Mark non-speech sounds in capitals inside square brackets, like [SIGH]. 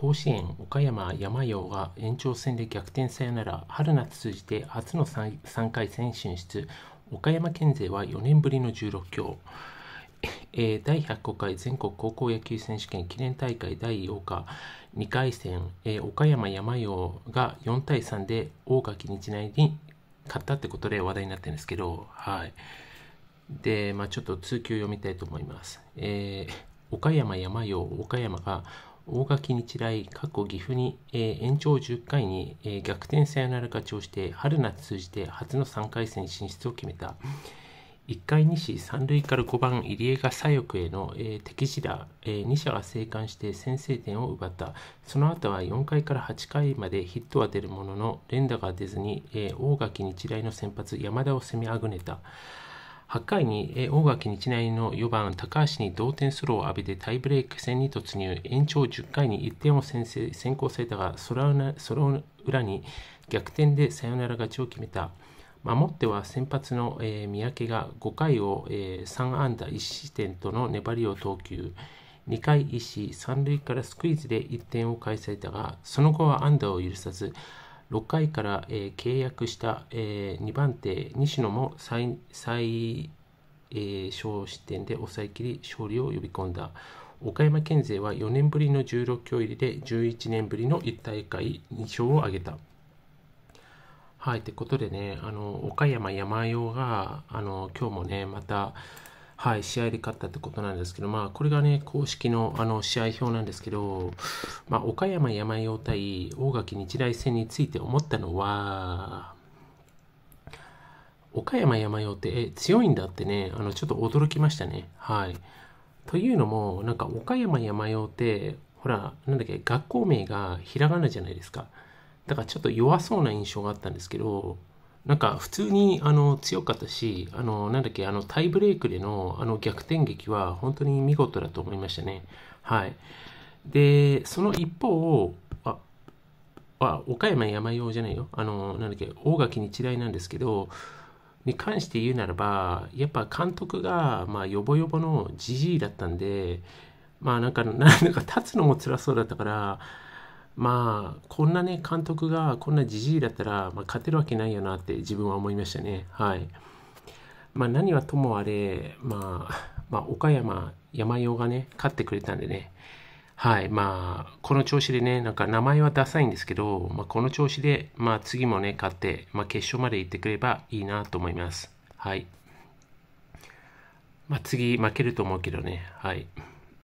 甲子園岡山山陽が延長戦で逆転さよなら春夏通じて初の 3, 3回戦進出岡山県勢は4年ぶりの16強、えー、第105回全国高校野球選手権記念大会第8日2回戦、えー、岡山山陽が4対3で大垣日大に勝ったってことで話題になってるんですけど、はい。で、まあ、ちょっと通級読みたいと思います。えー、岡山山陽、岡山が大垣日大、過去岐阜に、えー、延長10回に、えー、逆転サヨナラ勝ちをして、春夏通じて初の3回戦進出を決めた。1回西三塁から5番入江が左翼への、えー、敵地打、えー、2者が生還して先制点を奪ったその後は4回から8回までヒットは出るものの連打が出ずに、えー、大垣日大の先発山田を攻めあぐねた8回に大垣日大の4番高橋に同点スローを浴びてタイブレーク戦に突入延長10回に1点を先制先行されたがその [LAUGHS] 裏に逆転でサヨナラ勝ちを決めた守っては先発の、えー、三宅が5回を、えー、3安打1失点との粘りを投球2回1失3塁からスクイズで1点を返されたがその後は安打を許さず6回から、えー、契約した、えー、2番手西野も最最、えー、小失点で抑えきり勝利を呼び込んだ岡山県勢は4年ぶりの16強入りで11年ぶりの1大会2勝を挙げた。はい、ということでね、あの岡山山陽があの今日もね、またはい、試合で勝ったってことなんですけど、まあ、これがね、公式のあの試合表なんですけど、まあ、岡山山陽対大垣日大戦について思ったのは、岡山山陽って、え、強いんだってね、あの、ちょっと驚きましたね。はい。というのも、なんか岡山山陽って、ほら、なんだっけ、学校名がひらがなじゃないですか。だからちょっと弱そうな印象があったんですけど、なんか普通にあの強かったし、あのなんだっけ、あのタイブレークでのあの逆転劇は本当に見事だと思いましたね。はい。で、その一方、あ、あ岡山山用じゃないよ。あの、なんだっけ、大垣日大なんですけど、に関して言うならば、やっぱ監督が、まあ、よぼよぼのじじいだったんで、まあ、なんか、なんか立つのも辛そうだったから、まあ、こんなね、監督がこんなじじいだったら、まあ、勝てるわけないよなって自分は思いましたね。はい。まあ、何はともあれ、まあ、まあ、岡山、山用がね、勝ってくれたんでね、はい、まあ、この調子でね、なんか名前はダサいんですけど、まあ、この調子で、まあ、次もね、勝って、まあ、決勝まで行ってくればいいなと思います。はい。まあ、次、負けると思うけどね、はい。